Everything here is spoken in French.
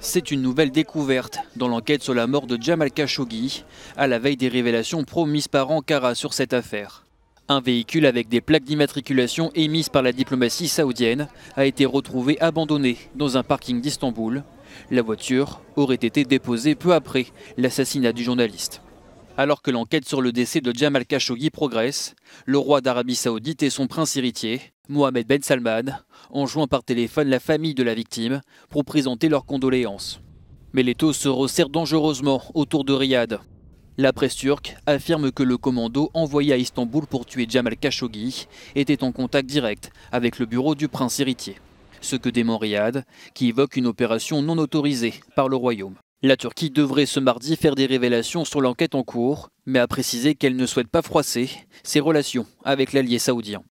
C'est une nouvelle découverte dans l'enquête sur la mort de Jamal Khashoggi, à la veille des révélations promises par Ankara sur cette affaire. Un véhicule avec des plaques d'immatriculation émises par la diplomatie saoudienne a été retrouvé abandonné dans un parking d'Istanbul. La voiture aurait été déposée peu après l'assassinat du journaliste. Alors que l'enquête sur le décès de Jamal Khashoggi progresse, le roi d'Arabie saoudite et son prince héritier, Mohamed Ben Salman, ont joint par téléphone la famille de la victime pour présenter leurs condoléances. Mais les taux se resserrent dangereusement autour de Riyad. La presse turque affirme que le commando envoyé à Istanbul pour tuer Jamal Khashoggi était en contact direct avec le bureau du prince héritier. Ce que dément Riyad, qui évoque une opération non autorisée par le royaume. La Turquie devrait ce mardi faire des révélations sur l'enquête en cours, mais a précisé qu'elle ne souhaite pas froisser ses relations avec l'allié saoudien.